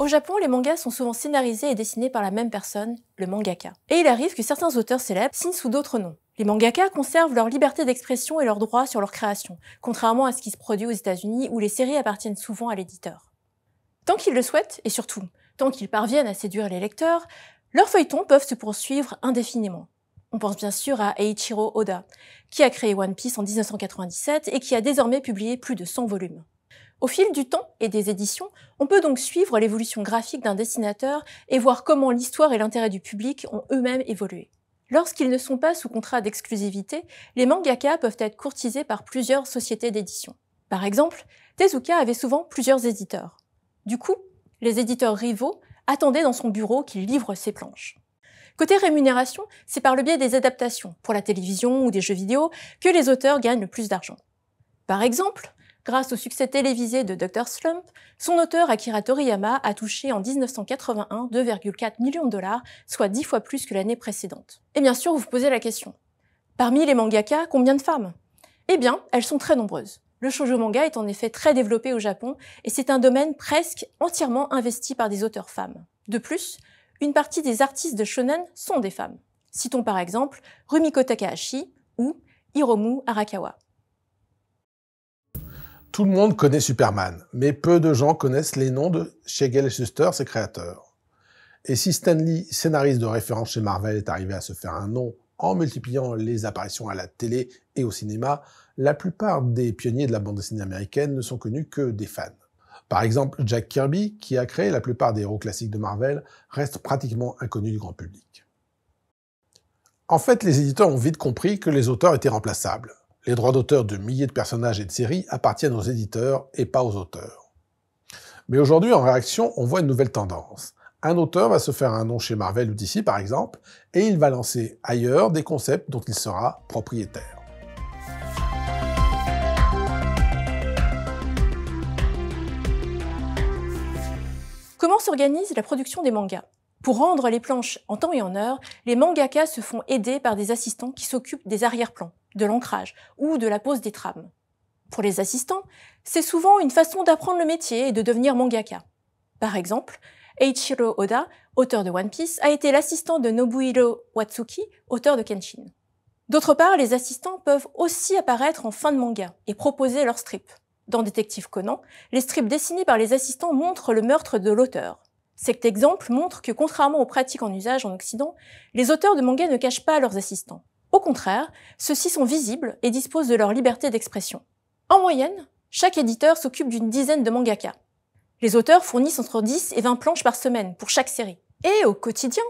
Au Japon, les mangas sont souvent scénarisés et dessinés par la même personne, le mangaka. Et il arrive que certains auteurs célèbres signent sous d'autres noms. Les mangakas conservent leur liberté d'expression et leurs droits sur leur création, contrairement à ce qui se produit aux États-Unis où les séries appartiennent souvent à l'éditeur. Tant qu'ils le souhaitent, et surtout, tant qu'ils parviennent à séduire les lecteurs, leurs feuilletons peuvent se poursuivre indéfiniment. On pense bien sûr à Eiichiro Oda, qui a créé One Piece en 1997 et qui a désormais publié plus de 100 volumes. Au fil du temps et des éditions, on peut donc suivre l'évolution graphique d'un dessinateur et voir comment l'histoire et l'intérêt du public ont eux-mêmes évolué. Lorsqu'ils ne sont pas sous contrat d'exclusivité, les mangaka peuvent être courtisés par plusieurs sociétés d'édition. Par exemple, Tezuka avait souvent plusieurs éditeurs. Du coup, les éditeurs rivaux attendaient dans son bureau qu'il livre ses planches. Côté rémunération, c'est par le biais des adaptations, pour la télévision ou des jeux vidéo, que les auteurs gagnent le plus d'argent. Par exemple, Grâce au succès télévisé de Dr. Slump, son auteur Akira Toriyama a touché en 1981 2,4 millions de dollars, soit 10 fois plus que l'année précédente. Et bien sûr, vous vous posez la question. Parmi les mangaka, combien de femmes Eh bien, elles sont très nombreuses. Le shoujo manga est en effet très développé au Japon et c'est un domaine presque entièrement investi par des auteurs femmes. De plus, une partie des artistes de shonen sont des femmes. Citons par exemple Rumiko Takahashi ou Hiromu Arakawa. Tout le monde connaît Superman, mais peu de gens connaissent les noms de Shegel et Schuster, ses créateurs. Et si Stan Lee, scénariste de référence chez Marvel, est arrivé à se faire un nom en multipliant les apparitions à la télé et au cinéma, la plupart des pionniers de la bande dessinée américaine ne sont connus que des fans. Par exemple, Jack Kirby, qui a créé la plupart des héros classiques de Marvel, reste pratiquement inconnu du grand public. En fait, les éditeurs ont vite compris que les auteurs étaient remplaçables. Les droits d'auteur de milliers de personnages et de séries appartiennent aux éditeurs et pas aux auteurs. Mais aujourd'hui, en réaction, on voit une nouvelle tendance. Un auteur va se faire un nom chez Marvel ou DC par exemple, et il va lancer ailleurs des concepts dont il sera propriétaire. Comment s'organise la production des mangas pour rendre les planches en temps et en heure, les mangakas se font aider par des assistants qui s'occupent des arrière-plans, de l'ancrage ou de la pose des trames. Pour les assistants, c'est souvent une façon d'apprendre le métier et de devenir mangaka. Par exemple, Eiichiro Oda, auteur de One Piece, a été l'assistant de Nobuhiro Watsuki, auteur de Kenshin. D'autre part, les assistants peuvent aussi apparaître en fin de manga et proposer leurs strips. Dans Détective Conan, les strips dessinés par les assistants montrent le meurtre de l'auteur. Cet exemple montre que, contrairement aux pratiques en usage en Occident, les auteurs de manga ne cachent pas leurs assistants. Au contraire, ceux-ci sont visibles et disposent de leur liberté d'expression. En moyenne, chaque éditeur s'occupe d'une dizaine de mangaka. Les auteurs fournissent entre 10 et 20 planches par semaine pour chaque série. Et au quotidien,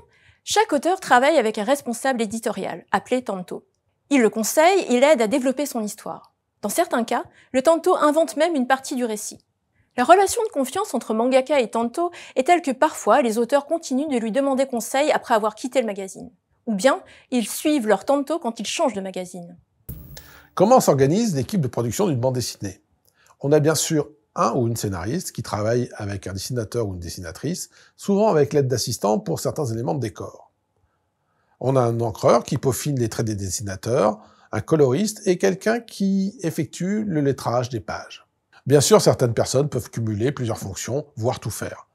chaque auteur travaille avec un responsable éditorial, appelé Tanto. Il le conseille et l'aide à développer son histoire. Dans certains cas, le Tanto invente même une partie du récit. La relation de confiance entre mangaka et Tanto est telle que parfois les auteurs continuent de lui demander conseil après avoir quitté le magazine. Ou bien ils suivent leur Tanto quand ils changent de magazine. Comment s'organise l'équipe de production d'une bande dessinée On a bien sûr un ou une scénariste qui travaille avec un dessinateur ou une dessinatrice, souvent avec l'aide d'assistants pour certains éléments de décor. On a un encreur qui peaufine les traits des dessinateurs, un coloriste et quelqu'un qui effectue le lettrage des pages. Bien sûr, certaines personnes peuvent cumuler plusieurs fonctions, voire tout faire.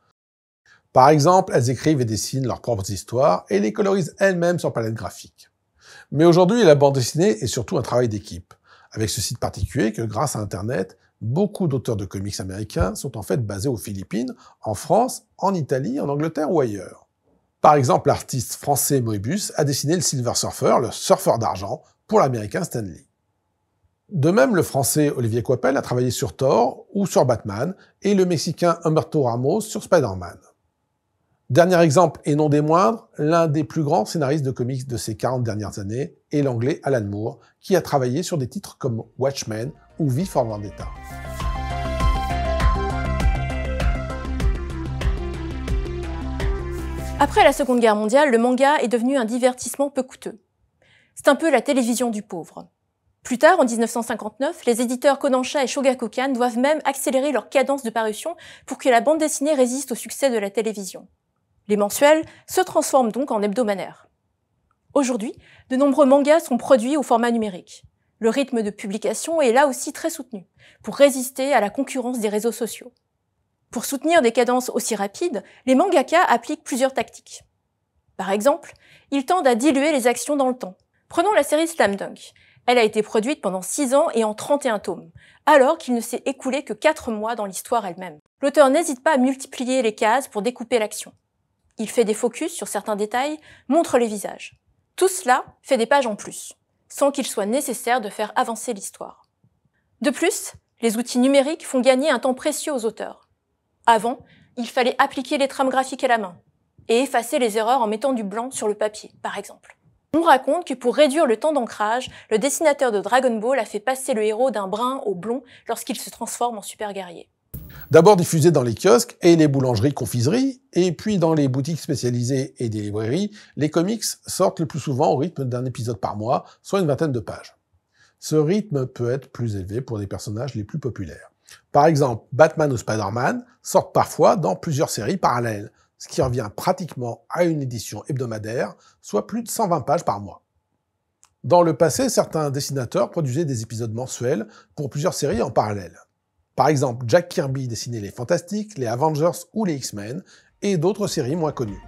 Par exemple, elles écrivent et dessinent leurs propres histoires et les colorisent elles-mêmes sur palette graphique. Mais aujourd'hui, la bande dessinée est surtout un travail d'équipe, avec ce site particulier que grâce à Internet, beaucoup d'auteurs de comics américains sont en fait basés aux Philippines, en France, en Italie, en Angleterre ou ailleurs. Par exemple, l'artiste français Moebius a dessiné le Silver Surfer, le surfeur d'argent, pour l'américain Stanley. De même, le français Olivier Coipel a travaillé sur Thor ou sur Batman, et le mexicain Humberto Ramos sur Spider-Man. Dernier exemple, et non des moindres, l'un des plus grands scénaristes de comics de ces 40 dernières années est l'anglais Alan Moore, qui a travaillé sur des titres comme Watchmen ou V for Vendetta. Après la Seconde Guerre mondiale, le manga est devenu un divertissement peu coûteux. C'est un peu la télévision du pauvre. Plus tard, en 1959, les éditeurs Kodansha et Shogakukan doivent même accélérer leur cadence de parution pour que la bande dessinée résiste au succès de la télévision. Les mensuels se transforment donc en hebdomadaires. Aujourd'hui, de nombreux mangas sont produits au format numérique. Le rythme de publication est là aussi très soutenu, pour résister à la concurrence des réseaux sociaux. Pour soutenir des cadences aussi rapides, les mangakas appliquent plusieurs tactiques. Par exemple, ils tendent à diluer les actions dans le temps. Prenons la série Slam Dunk, elle a été produite pendant 6 ans et en 31 tomes, alors qu'il ne s'est écoulé que 4 mois dans l'histoire elle-même. L'auteur n'hésite pas à multiplier les cases pour découper l'action. Il fait des focus sur certains détails, montre les visages. Tout cela fait des pages en plus, sans qu'il soit nécessaire de faire avancer l'histoire. De plus, les outils numériques font gagner un temps précieux aux auteurs. Avant, il fallait appliquer les trames graphiques à la main et effacer les erreurs en mettant du blanc sur le papier, par exemple. On raconte que pour réduire le temps d'ancrage, le dessinateur de Dragon Ball a fait passer le héros d'un brun au blond lorsqu'il se transforme en super guerrier. D'abord diffusé dans les kiosques et les boulangeries-confiseries, et puis dans les boutiques spécialisées et des librairies, les comics sortent le plus souvent au rythme d'un épisode par mois, soit une vingtaine de pages. Ce rythme peut être plus élevé pour des personnages les plus populaires. Par exemple, Batman ou Spider-Man sortent parfois dans plusieurs séries parallèles, ce qui revient pratiquement à une édition hebdomadaire, soit plus de 120 pages par mois. Dans le passé, certains dessinateurs produisaient des épisodes mensuels pour plusieurs séries en parallèle. Par exemple, Jack Kirby dessinait les Fantastiques, les Avengers ou les X-Men, et d'autres séries moins connues.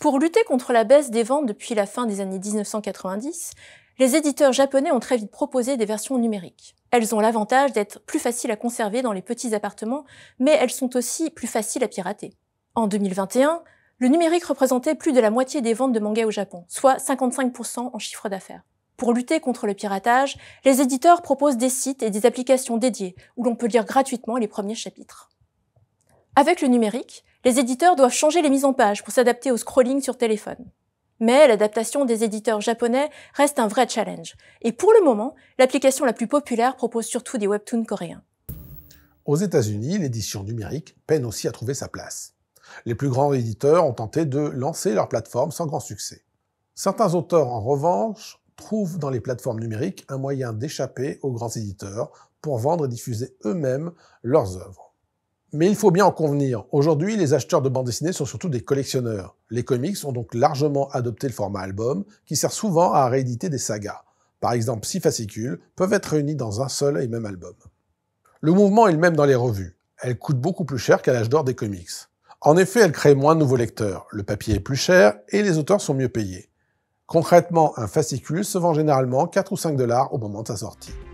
Pour lutter contre la baisse des ventes depuis la fin des années 1990, les éditeurs japonais ont très vite proposé des versions numériques. Elles ont l'avantage d'être plus faciles à conserver dans les petits appartements, mais elles sont aussi plus faciles à pirater. En 2021, le numérique représentait plus de la moitié des ventes de mangas au Japon, soit 55% en chiffre d'affaires. Pour lutter contre le piratage, les éditeurs proposent des sites et des applications dédiées où l'on peut lire gratuitement les premiers chapitres. Avec le numérique, les éditeurs doivent changer les mises en page pour s'adapter au scrolling sur téléphone mais l'adaptation des éditeurs japonais reste un vrai challenge. Et pour le moment, l'application la plus populaire propose surtout des webtoons coréens. Aux États-Unis, l'édition numérique peine aussi à trouver sa place. Les plus grands éditeurs ont tenté de lancer leur plateforme sans grand succès. Certains auteurs, en revanche, trouvent dans les plateformes numériques un moyen d'échapper aux grands éditeurs pour vendre et diffuser eux-mêmes leurs œuvres. Mais il faut bien en convenir. Aujourd'hui, les acheteurs de bandes dessinées sont surtout des collectionneurs. Les comics ont donc largement adopté le format album, qui sert souvent à rééditer des sagas. Par exemple, six fascicules peuvent être réunis dans un seul et même album. Le mouvement est le même dans les revues. Elles coûtent beaucoup plus cher qu'à l'âge d'or des comics. En effet, elles créent moins de nouveaux lecteurs, le papier est plus cher et les auteurs sont mieux payés. Concrètement, un fascicule se vend généralement 4 ou 5 dollars au moment de sa sortie.